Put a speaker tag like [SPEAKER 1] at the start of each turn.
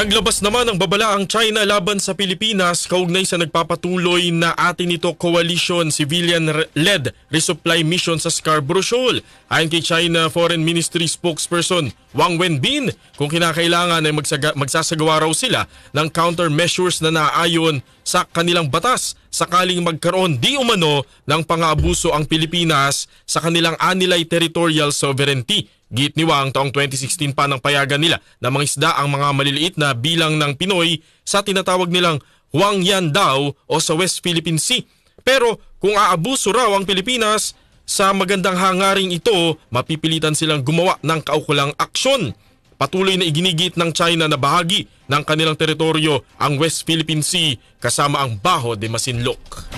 [SPEAKER 1] Naglabas naman ang babala ang China laban sa Pilipinas kaugnay sa nagpapatuloy na atin ito Coalition Civilian-led Resupply Mission sa Scarborough Shoal. Ayon kay China Foreign Ministry spokesperson Wang Wenbin, kung kinakailangan ay magsaga- magsasagawa raw sila ng countermeasures na naayon sa kanilang batas sakaling magkaroon di umano ng pangaabuso ang Pilipinas sa kanilang anilay territorial sovereignty. Gitniwang taong 2016 pa ng payagan nila na mangisda ang mga maliliit na bilang ng Pinoy sa tinatawag nilang Huangyan Dao o sa West Philippine Sea. Pero kung aabuso raw ang Pilipinas, sa magandang hangaring ito, mapipilitan silang gumawa ng kaukulang aksyon patuloy na iginigit ng China na bahagi ng kanilang teritoryo ang West Philippine Sea kasama ang Baho de Masinloc.